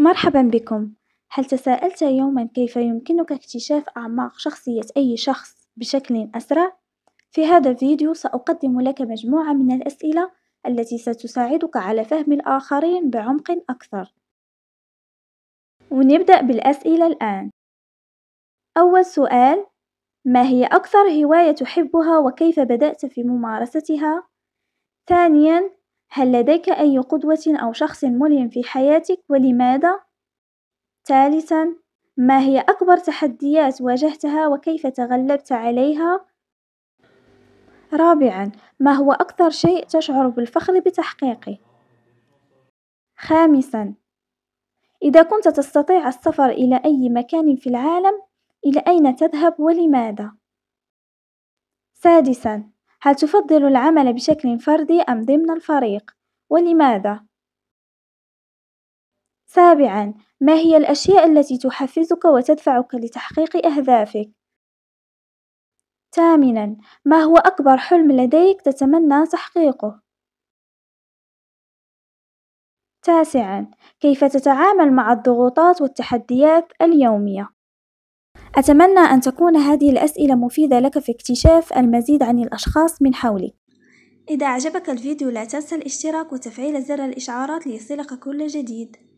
مرحبا بكم هل تساءلت يوما كيف يمكنك اكتشاف أعماق شخصية أي شخص بشكل أسرع؟ في هذا الفيديو سأقدم لك مجموعة من الأسئلة التي ستساعدك على فهم الآخرين بعمق أكثر ونبدأ بالأسئلة الآن أول سؤال ما هي أكثر هواية تحبها وكيف بدأت في ممارستها؟ ثانياً هل لديك أي قدوة أو شخص ملهم في حياتك ولماذا؟ ثالثًا ما هي أكبر تحديات واجهتها وكيف تغلبت عليها؟ رابعًا ما هو أكثر شيء تشعر بالفخر بتحقيقه؟ خامسًا إذا كنت تستطيع السفر إلى أي مكان في العالم إلى أين تذهب ولماذا؟ سادسًا هل تفضل العمل بشكل فردي أم ضمن الفريق؟ ولماذا؟ سابعًا، ما هي الأشياء التي تحفزك وتدفعك لتحقيق أهدافك؟ ثامنًا، ما هو أكبر حلم لديك تتمنى تحقيقه؟ تاسعًا، كيف تتعامل مع الضغوطات والتحديات اليومية؟ أتمنى أن تكون هذه الأسئلة مفيدة لك في اكتشاف المزيد عن الأشخاص من حولك إذا أعجبك الفيديو لا تنسى الاشتراك وتفعيل زر الإشعارات ليصلك كل جديد